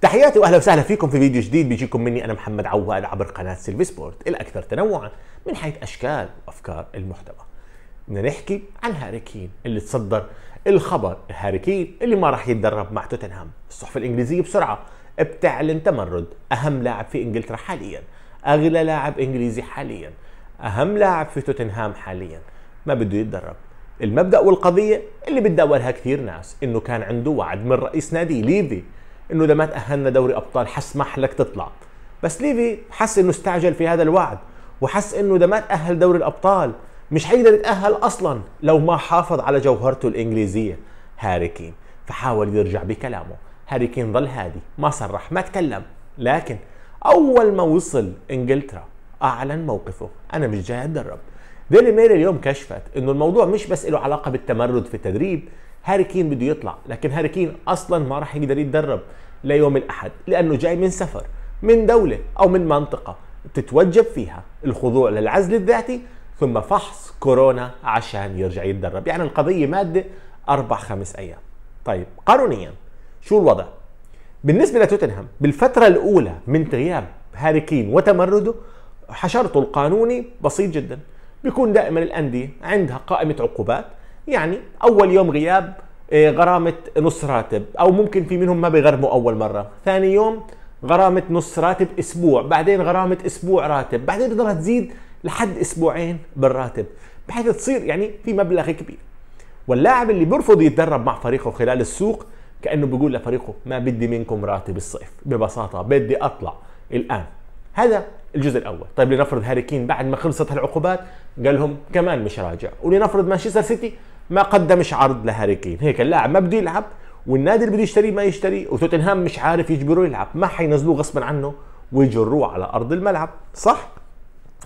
تحياتي واهلا وسهلا فيكم في فيديو جديد بيجيكم مني انا محمد عواد عبر قناه سيلفي سبورت الاكثر تنوعا من حيث اشكال وافكار المحتوى. بدنا نحكي عن هاري كين اللي تصدر الخبر هاري كين اللي ما راح يتدرب مع توتنهام، الصحف الانجليزيه بسرعه بتعلن تمرد اهم لاعب في انجلترا حاليا، اغلى لاعب انجليزي حاليا، اهم لاعب في توتنهام حاليا، ما بده يتدرب، المبدا والقضيه اللي بتداولها كثير ناس انه كان عنده وعد من رئيس نادي ليفي انه اذا ما تاهلنا دوري ابطال حسمح لك تطلع بس ليفي حس انه استعجل في هذا الوعد وحس انه اذا ما تاهل دوري الابطال مش حيقدر يتاهل اصلا لو ما حافظ على جوهرته الانجليزيه هاري كين فحاول يرجع بكلامه هاري كين ظل هادي ما صرح ما تكلم لكن اول ما وصل انجلترا اعلن موقفه انا مش جاي اتدرب ديلي ميل اليوم كشفت انه الموضوع مش بس له علاقه بالتمرد في التدريب هاري كين بده يطلع لكن هاري كين اصلا ما راح يقدر يتدرب ليوم الاحد لانه جاي من سفر من دوله او من منطقه تتوجب فيها الخضوع للعزل الذاتي ثم فحص كورونا عشان يرجع يتدرب يعني القضيه ماده اربع خمس ايام طيب قانونيا شو الوضع بالنسبه لتوتنهام بالفتره الاولى من غياب هاري كين وتمرده حشرته القانوني بسيط جدا بيكون دائما الانديه عندها قائمه عقوبات يعني اول يوم غياب آه، غرامه نص راتب او ممكن في منهم ما بيغرموا اول مره ثاني يوم غرامه نص راتب اسبوع بعدين غرامه اسبوع راتب بعدين بتقدرها تزيد لحد اسبوعين بالراتب بحيث تصير يعني في مبلغ كبير واللاعب اللي بيرفض يتدرب مع فريقه خلال السوق كانه بيقول لفريقه ما بدي منكم راتب الصيف ببساطه بدي اطلع الان هذا الجزء الاول طيب لنفرض هاري كين بعد ما خلصت هالعقوبات قال لهم كمان مش راجع ولنفرض مانشستر سيتي ما قدمش عرض لهاري كين هيك اللاعب ما بده يلعب والنادي اللي بده يشتريه ما يشتريه وتوتنهام مش عارف يجبروه يلعب ما حينزلوه غصبا عنه ويجروه على ارض الملعب صح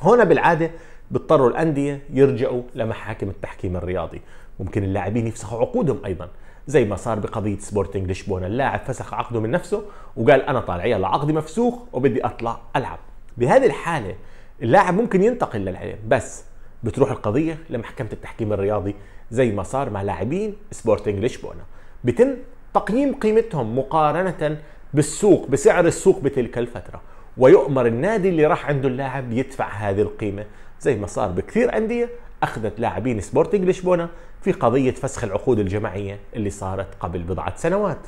هنا بالعاده بيضطروا الانديه يرجعوا لمحاكم التحكيم الرياضي ممكن اللاعبين يفسخوا عقودهم ايضا زي ما صار بقضيه سبورتنج لشبونه اللاعب فسخ عقده من نفسه وقال انا طالع يلا عقدي مفسوخ وبدي اطلع العب بهذه الحاله اللاعب ممكن ينتقل للعلم بس بتروح القضيه لمحكمه التحكيم الرياضي زي ما صار مع لاعبين سبورتنج لشبونه بتم تقييم قيمتهم مقارنة بالسوق بسعر السوق بتلك الفترة ويؤمر النادي اللي راح عنده اللاعب يدفع هذه القيمة زي ما صار بكثير أندية أخذت لاعبين سبورتنج لشبونة في قضية فسخ العقود الجماعية اللي صارت قبل بضعة سنوات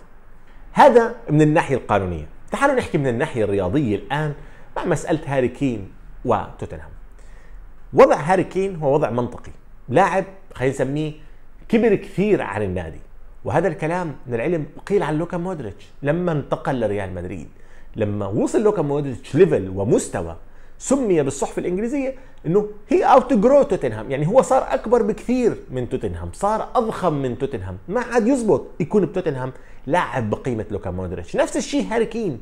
هذا من الناحية القانونية تعالوا نحكي من الناحية الرياضية الآن مع مسألة هاري كين وتوتنهام وضع هاري كين هو وضع منطقي لاعب خلينا نسميه كبر كثير عن النادي وهذا الكلام للعلم قيل عن لوكا مودريتش لما انتقل لريال مدريد لما وصل لوكا مودريتش ليفل ومستوى سمي بالصحف الانجليزيه انه هي اوت جرو توتنهام يعني هو صار اكبر بكثير من توتنهام صار اضخم من توتنهام ما عاد يزبط يكون بتوتنهام لاعب بقيمه لوكا مودريتش نفس الشيء هاري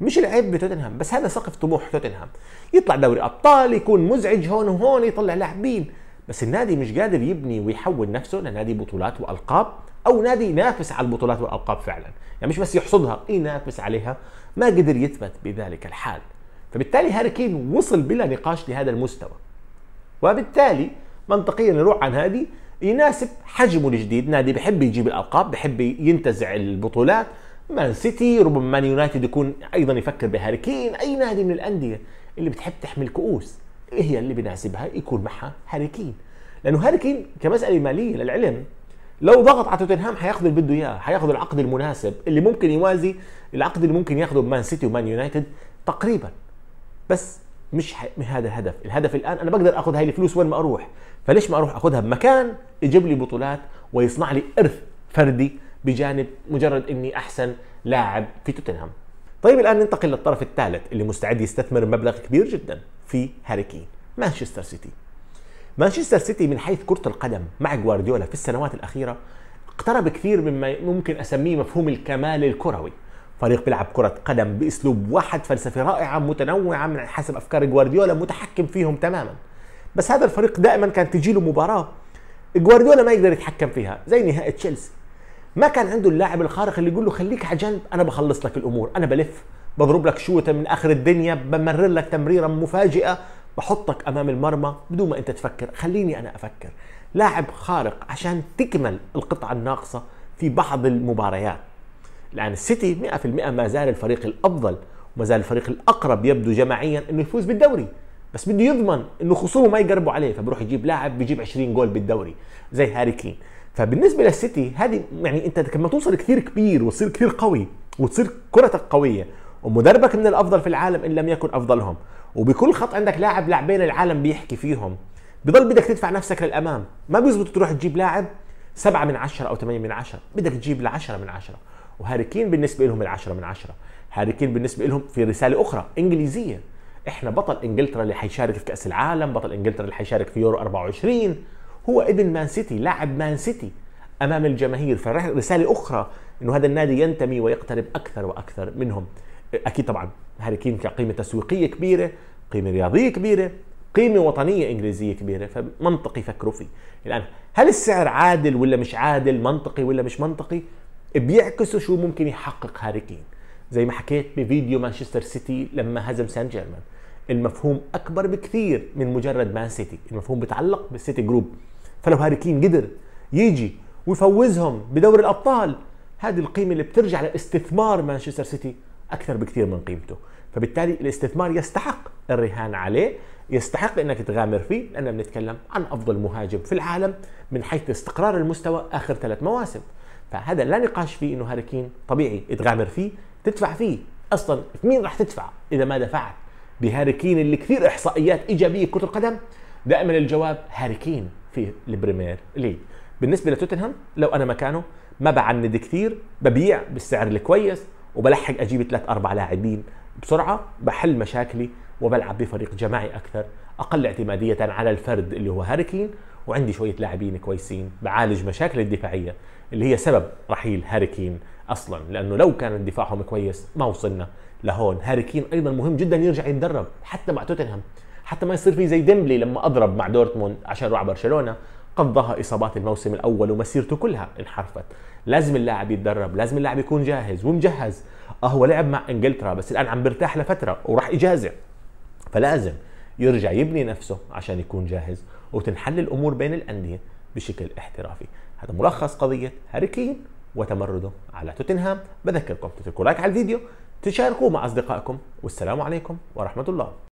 مش العيب بتوتنهام بس هذا سقف طموح توتنهام يطلع دوري ابطال يكون مزعج هون وهون يطلع لاعبين بس النادي مش قادر يبني ويحول نفسه لنادي بطولات والقاب او نادي ينافس على البطولات والالقاب فعلا يعني مش بس يحصدها ينافس عليها ما قدر يثبت بذلك الحال فبالتالي هاري كين وصل بلا نقاش لهذا المستوى وبالتالي منطقيا نروح عن هذه يناسب حجمه الجديد نادي بحب يجيب الالقاب بحب ينتزع البطولات مان سيتي ربما مان يونايتد يكون ايضا يفكر بهاري كين اي نادي من الانديه اللي بتحب تحمل كؤوس هي اللي بناسبها يكون معها هاري كين لانه هاري كين كمساله ماليه للعلم لو ضغط على توتنهام حياخذ اللي بده اياه حياخذ العقد المناسب اللي ممكن يوازي العقد اللي ممكن ياخذه بمان سيتي ومان يونايتد تقريبا بس مش ح... هذا الهدف الهدف الان انا بقدر اخذ هاي الفلوس وين ما اروح فليش ما اروح اخذها بمكان يجيب لي بطولات ويصنع لي ارث فردي بجانب مجرد اني احسن لاعب في توتنهام طيب الان ننتقل للطرف الثالث اللي مستعد يستثمر مبلغ كبير جدا في هاري كين مانشستر سيتي مانشستر سيتي من حيث كرة القدم مع جوارديولا في السنوات الأخيرة اقترب كثير مما ممكن أسميه مفهوم الكمال الكروي فريق بيلعب كرة قدم بأسلوب واحد فلسفة رائعة متنوعة من حسب أفكار جوارديولا متحكم فيهم تماما بس هذا الفريق دائما كانت له مباراة جوارديولا ما يقدر يتحكم فيها زي نهائي تشيلسي ما كان عنده اللاعب الخارق اللي يقول له خليك على جنب انا بخلص لك الامور انا بلف بضرب لك شوته من اخر الدنيا بمرر لك تمريره مفاجئه بحطك امام المرمى بدون ما انت تفكر خليني انا افكر لاعب خارق عشان تكمل القطعه الناقصه في بعض المباريات الان السيتي 100% ما زال الفريق الافضل وما زال الفريق الاقرب يبدو جماعيا انه يفوز بالدوري بس بده يضمن انه خصومه ما يقربوا عليه فبروح يجيب لاعب بيجيب 20 جول بالدوري زي هاري كين فبالنسبه للسيتي هذه يعني انت لما توصل كثير كبير وتصير كثير قوي وتصير كرتك قويه ومدربك من الافضل في العالم ان لم يكن افضلهم وبكل خط عندك لاعب لاعبين العالم بيحكي فيهم بضل بدك تدفع نفسك للامام ما بيزبط تروح تجيب لاعب سبعة من عشرة أو ثمانية من عشرة بدك تجيب لعشرة من عشرة وهاريكين بالنسبة لهم العشرة من عشرة هاريكين بالنسبة لهم في رسالة أخرى إنجليزية إحنا بطل إنجلترا اللي حيشارك في كأس العالم بطل إنجلترا اللي حيشارك في يورو 24 هو ابن مان سيتي لاعب مان سيتي أمام الجماهير فرسالة أخرى إنه هذا النادي ينتمي ويقترب أكثر وأكثر منهم اكيد طبعا هاري كين كقيمه تسويقيه كبيره قيمه رياضيه كبيره قيمه وطنيه انجليزيه كبيره فمنطقي يفكروا فيه الان هل السعر عادل ولا مش عادل منطقي ولا مش منطقي بيعكسوا شو ممكن يحقق هاري كين زي ما حكيت بفيديو مانشستر سيتي لما هزم سان جيرمان المفهوم اكبر بكثير من مجرد مان سيتي المفهوم بتعلق بالسيتي جروب فلو هاري كين قدر يجي ويفوزهم بدور الابطال هذه القيمه اللي بترجع لاستثمار مانشستر سيتي اكثر بكثير من قيمته فبالتالي الاستثمار يستحق الرهان عليه يستحق انك تغامر فيه لاننا بنتكلم عن افضل مهاجم في العالم من حيث استقرار المستوى اخر ثلاث مواسم فهذا لا نقاش فيه انه هاري كين طبيعي تغامر فيه تدفع فيه اصلا مين راح تدفع اذا ما دفعت بهاري كين اللي كثير احصائيات ايجابيه كره القدم دائما الجواب هاري كين في البريمير ليج بالنسبه لتوتنهام لو انا مكانه ما بعند كثير ببيع بالسعر الكويس وبلحق اجيب ثلاث اربع لاعبين بسرعه بحل مشاكلي وبلعب بفريق جماعي اكثر اقل اعتماديه على الفرد اللي هو هاري كين وعندي شويه لاعبين كويسين بعالج مشاكل الدفاعيه اللي هي سبب رحيل هاري كين اصلا لانه لو كان دفاعهم كويس ما وصلنا لهون هاري كين ايضا مهم جدا يرجع يتدرب حتى مع توتنهام حتى ما يصير في زي ديمبلي لما اضرب مع دورتموند عشان روح برشلونه قضاها اصابات الموسم الاول ومسيرته كلها انحرفت لازم اللاعب يتدرب لازم اللاعب يكون جاهز ومجهز اه هو لعب مع انجلترا بس الان عم برتاح لفتره وراح اجازه فلازم يرجع يبني نفسه عشان يكون جاهز وتنحل الامور بين الانديه بشكل احترافي هذا ملخص قضيه هاري كين وتمرده على توتنهام بذكركم تتركوا لايك على الفيديو تشاركوه مع اصدقائكم والسلام عليكم ورحمه الله